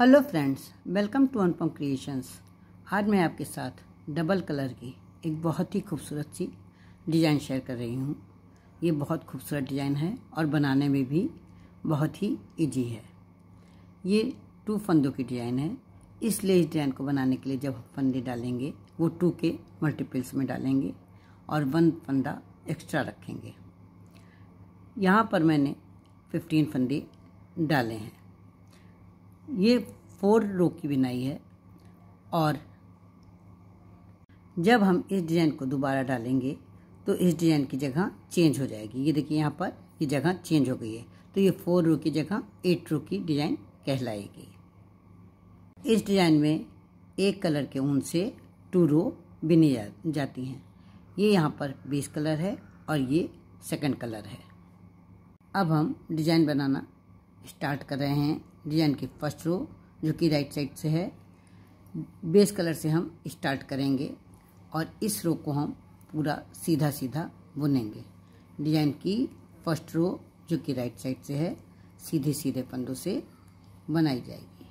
hello friends welcome to Anupam creations आज मैं आपके साथ डबल कलर की एक बहुत ही खूबसूरत सी डिज़ाइन शेयर कर रही हूँ ये बहुत खूबसूरत डिज़ाइन है और बनाने में भी बहुत ही इजी है ये टू फंदों की डिज़ाइन है इसलिए इस डिज़ाइन को बनाने के लिए जब हम फंदे डालेंगे वो टू के मल्टीपल्स में डालेंगे और वन फंदा एक्स्ट्रा रखेंगे यहाँ पर मैंने फिफ्टीन फंदे डाले हैं ये फोर रो की बिनाई है और जब हम इस डिज़ाइन को दोबारा डालेंगे तो इस डिज़ाइन की जगह चेंज हो जाएगी ये देखिए यहाँ पर ये जगह चेंज हो गई है तो ये फोर रो की जगह एट रो की डिज़ाइन कहलाएगी इस डिज़ाइन में एक कलर के ऊन से टू रो बिनी जा, जाती हैं ये यहाँ पर बेस कलर है और ये सेकंड कलर है अब हम डिज़ाइन बनाना स्टार्ट कर रहे हैं डिजाइन की फर्स्ट रो जो कि राइट साइड से है बेस कलर से हम स्टार्ट करेंगे और इस रो को हम पूरा सीधा सीधा बुनेंगे डिजाइन की फर्स्ट रो जो कि राइट साइड से है सीधे सीधे पंदों से बनाई जाएगी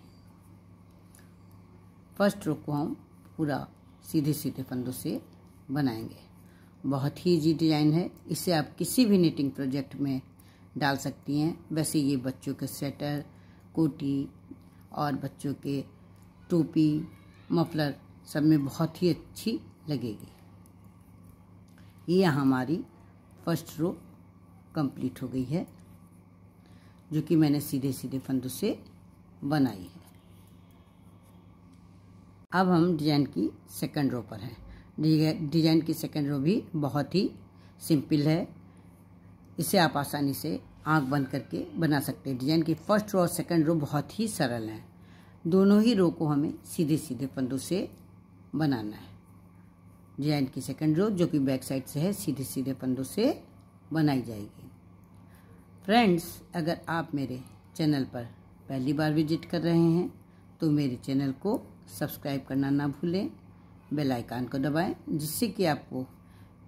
फर्स्ट रो को हम पूरा सीधे सीधे पंदों से बनाएंगे बहुत ही इजी डिजाइन है इसे आप किसी भी निटिंग प्रोजेक्ट में डाल सकती हैं वैसे ये बच्चों के स्वेटर कोटी और बच्चों के टोपी मफलर सब में बहुत ही अच्छी लगेगी ये हमारी फर्स्ट रो कंप्लीट हो गई है जो कि मैंने सीधे सीधे फंदों से बनाई है अब हम डिजाइन की सेकंड रो पर हैं डिजाइन की सेकंड रो भी बहुत ही सिंपल है इसे आप आसानी से आँख बंद करके बना सकते हैं डिजाइन की फर्स्ट रो और सेकंड रो बहुत ही सरल हैं दोनों ही रो को हमें सीधे सीधे पंदों से बनाना है डिजाइन की सेकंड रो जो कि बैक साइड से है सीधे सीधे पंदों से बनाई जाएगी फ्रेंड्स अगर आप मेरे चैनल पर पहली बार विजिट कर रहे हैं तो मेरे चैनल को सब्सक्राइब करना ना भूलें बेल को दबाएं जिससे कि आपको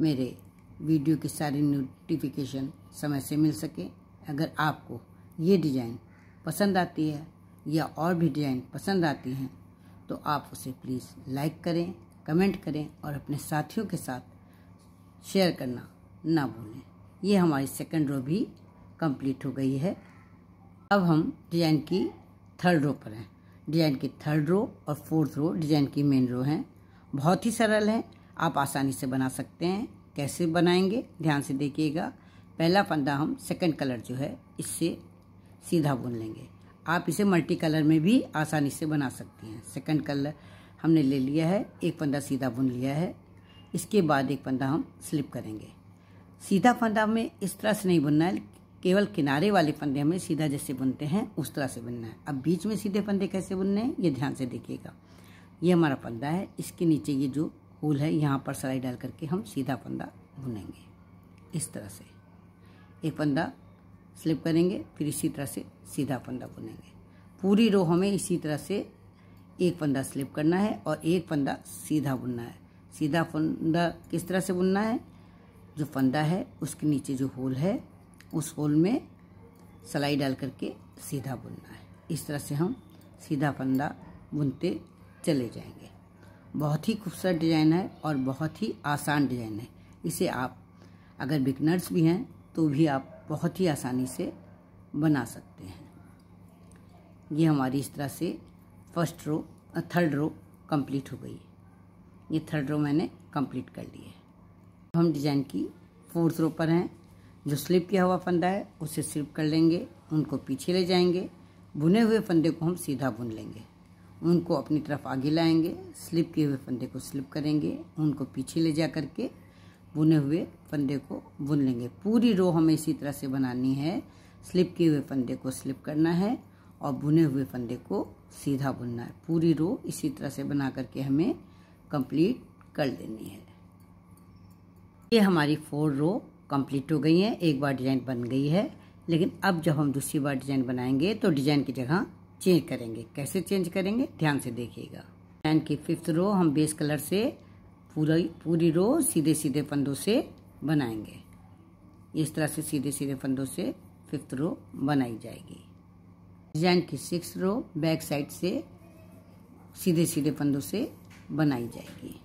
मेरे वीडियो की सारी नोटिफिकेशन समय से मिल सके अगर आपको ये डिज़ाइन पसंद आती है या और भी डिज़ाइन पसंद आती हैं तो आप उसे प्लीज़ लाइक करें कमेंट करें और अपने साथियों के साथ शेयर करना ना भूलें ये हमारी सेकंड रो भी कंप्लीट हो गई है अब हम डिज़ाइन की थर्ड रो पर हैं डिज़ाइन की थर्ड रो और फोर्थ रो डिज़ाइन की मेन रो हैं बहुत ही सरल है आप आसानी से बना सकते हैं कैसे बनाएंगे ध्यान से देखिएगा पहला फंदा हम सेकंड कलर जो है इससे सीधा बुन लेंगे आप इसे मल्टी कलर में भी आसानी से बना सकती हैं सेकंड कलर हमने ले लिया है एक फंदा सीधा बुन लिया है इसके बाद एक फंदा हम स्लिप करेंगे सीधा फंदा हमें इस तरह से नहीं बुनना है केवल किनारे वाले फंदे हमें सीधा जैसे बुनते हैं उस तरह से बुनना है अब बीच में सीधे फंदे कैसे बुनने हैं ये ध्यान से देखिएगा ये हमारा फंदा है इसके नीचे ये जो होल है यहाँ पर सलाई डाल करके हम सीधा फंदा बुनेंगे इस तरह से एक पंदा स्लिप करेंगे फिर इसी तरह से सीधा पंदा बुनेंगे पूरी रो हमें इसी तरह से एक पंदा स्लिप करना है और एक पंदा सीधा बुनना है सीधा पंदा किस तरह से बुनना है जो फंदा है उसके नीचे जो होल है उस होल में सलाई डाल करके सीधा बुनना है इस तरह से हम सीधा फंदा बुनते चले जाएंगे बहुत ही खूबसूरत डिज़ाइन है और बहुत ही आसान डिज़ाइन है इसे आप अगर बिगनर्स भी हैं तो भी आप बहुत ही आसानी से बना सकते हैं ये हमारी इस तरह से first row third row complete हो गई ये थर्ड रो मैंने कंप्लीट कर ली है हम डिज़ाइन की फोर्थ रो पर हैं जो स्लिप किया हुआ फंदा है उसे स्लिप कर लेंगे उनको पीछे ले जाएंगे बुने हुए फंदे को हम सीधा बुन लेंगे उनको अपनी तरफ आगे लाएंगे स्लिप किए हुए फंदे को स्लिप करेंगे उनको पीछे ले जा करके बुने हुए फंदे को बुन लेंगे पूरी रो हमें इसी तरह से बनानी है स्लिप किए हुए फंदे को स्लिप करना है और बुने हुए फंदे को सीधा बुनना है पूरी रो इसी तरह से बना करके हमें कंप्लीट कर लेनी है ये हमारी फोर रो कंप्लीट हो गई है एक बार डिजाइन बन गई है लेकिन अब जब हम दूसरी बार डिजाइन बनाएंगे तो डिजाइन की जगह चेंज करेंगे कैसे चेंज करेंगे ध्यान से देखिएगा डिजाइन की फिफ्थ रो हम बेस कलर से पूरा पूरी रो सीधे सीधे फंदों से बनाएंगे इस तरह से सीधे सीधे फंदों से फिफ्थ रो बनाई जाएगी डिजाइन की सिक्स रो बैक साइड से सीधे सीधे फंदों से बनाई जाएगी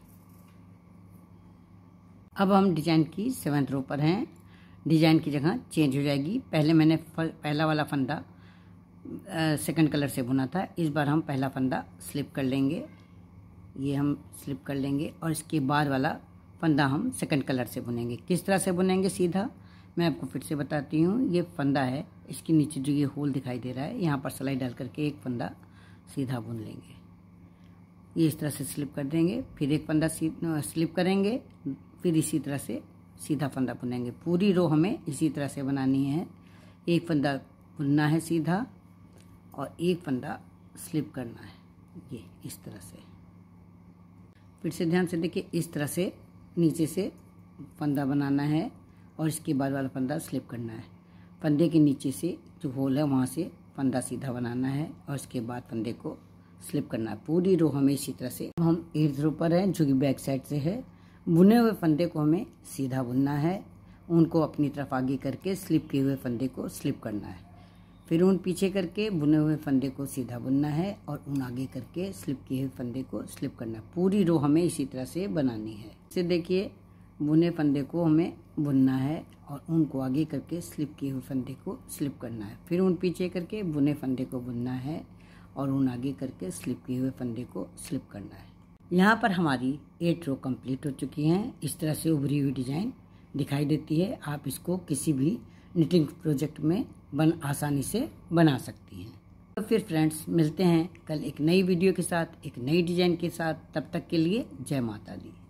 अब हम डिजाइन की सेवन्थ रो पर हैं डिजाइन की जगह चेंज हो जाएगी पहले मैंने पहला वाला फंदा सेकंड कलर से बुना था इस बार हम पहला फंदा स्लिप कर लेंगे ये हम स्लिप कर लेंगे और इसके बाद वाला फंदा हम सेकंड कलर से बुनेंगे किस तरह से बुनेंगे सीधा मैं आपको फिर से बताती हूँ ये फंदा है इसके नीचे जो ये होल दिखाई दे रहा है यहाँ पर सिलाई डाल करके एक फंदा सीधा बुन लेंगे ये इस तरह से स्लिप कर देंगे फिर एक फंदा स्लिप करेंगे फिर इसी तरह से सीधा फंदा बुनेंगे पूरी रो हमें इसी तरह से बनानी है एक फंदा बुनना है सीधा और एक फंदा स्लिप करना है ये इस तरह से फिर से ध्यान से देखिए इस तरह से नीचे से फंदा बनाना है और इसके बाद वाला फंदा स्लिप करना है फंदे के नीचे से जो होल है वहाँ से फंदा सीधा बनाना है और इसके बाद फंदे को स्लिप करना है पूरी रो हमें इसी तरह से हम एर्थ रो पर हैं जो कि बैक साइड से है बुने हुए फंदे को हमें सीधा बुनना है उनको अपनी तरफ आगे करके स्लिप किए हुए फंदे को स्लिप करना है फिर ऊन पीछे करके बुने हुए फंदे को सीधा बुनना है और ऊन आगे करके स्लिप किए हुए फंदे को स्लिप करना पूरी रो हमें इसी तरह से बनानी है इसे देखिए बुने फंदे को हमें बुनना है और ऊन को आगे करके स्लिप किए हुए फंदे को स्लिप करना है फिर ऊन पीछे करके बुने फंदे को बुनना है और ऊन आगे करके स्लिप किए हुए फंदे को स्लिप करना है यहाँ पर हमारी एट रो कम्प्लीट हो चुकी हैं इस तरह से उभरी हुई डिज़ाइन दिखाई देती है आप इसको किसी भी निटिंग प्रोजेक्ट में बन आसानी से बना सकती हैं तो फिर फ्रेंड्स मिलते हैं कल एक नई वीडियो के साथ एक नई डिजाइन के साथ तब तक के लिए जय माता दी